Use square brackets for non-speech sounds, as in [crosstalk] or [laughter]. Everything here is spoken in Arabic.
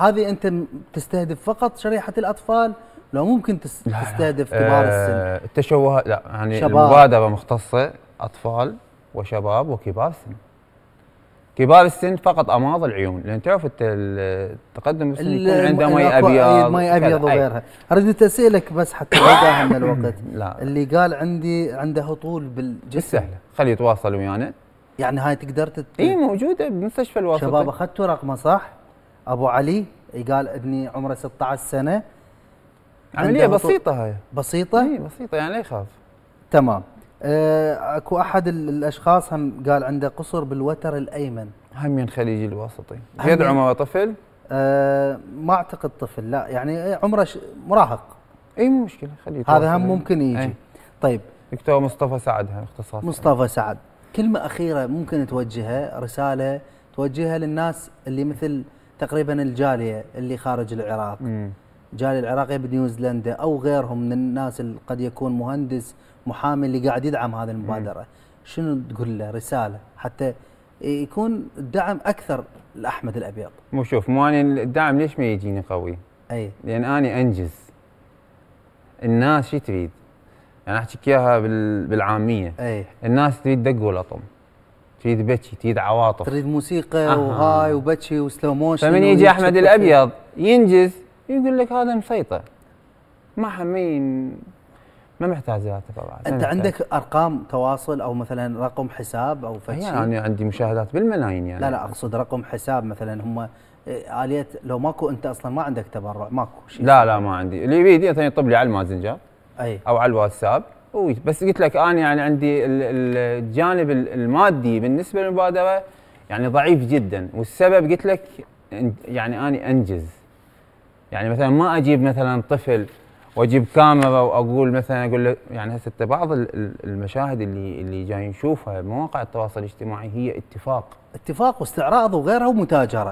هذه انت تستهدف فقط شريحه الاطفال لو ممكن تستهدف كبار آه، السن التشوهات لا يعني المبادره مختصه اطفال وشباب وكبار السن كبار السن فقط اماض العيون لان تعرف انت التقدم السن يكون عنده مي ابيض مي ابيض وغيرها اريد اسالك بس حتى لا من الوقت [laughs] لا. اللي قال عندي عنده هطول بالجسم سهله خليه يتواصل ويانا يعني هاي تقدر تت... اي موجوده بمستشفى الواسطه شباب اخذتوا رقمه صح؟ ابو علي قال ابني عمره 16 سنه عمليه يعني بسيطه هاي بسيطه اي بسيطه يعني لا يخاف تمام آه، اكو احد الاشخاص هم قال عنده قصر بالوتر الايمن هم من خليجي الوسطي يدعو ما طفل أه ما اعتقد طفل لا يعني عمره مراهق اي مو مشكله خليه هذا هم ممكن يجي أي. طيب دكتور مصطفى سعد اختصاص مصطفى سعد كلمه اخيره ممكن توجهها رساله توجهها للناس اللي مثل تقريبا الجاليه اللي خارج العراق جالي العراقي بنيوزيلندا او غيرهم من الناس اللي قد يكون مهندس محامي اللي قاعد يدعم هذه المبادره شنو تقول له رساله حتى يكون الدعم اكثر لاحمد الابيض مو شوف مو انا الدعم ليش ما يجيني قوي اي لان انا انجز الناس شو تريد انا يعني احكيك اياها بالعاميه اي الناس تريد دق ولطم تريد بكي تريد عواطف تريد موسيقى أه. وهاي وبكي وسلو موشن فمن يجي احمد الابيض ينجز يقول لك هذا مسيطر ما حمين ما محتاج هاتف انت محتاج. عندك ارقام تواصل او مثلا رقم حساب او فد شيء؟ يعني انا عندي مشاهدات بالملايين يعني لا لا اقصد رقم حساب مثلا هم آه، اليه لو ماكو انت اصلا ما عندك تبرع ماكو شيء لا لا ما عندي اللي يريد يطب لي على المازنجر اي او على الواتساب بس قلت لك انا يعني عندي الجانب المادي بالنسبه للمبادره يعني ضعيف جدا والسبب قلت لك يعني اني انجز يعني مثلا ما اجيب مثلا طفل واجيب كاميرا واقول مثلا اقول له يعني هسه بعض المشاهد اللي اللي جاي نشوفها بمواقع التواصل الاجتماعي هي اتفاق اتفاق واستعراض وغيرها ومتاجره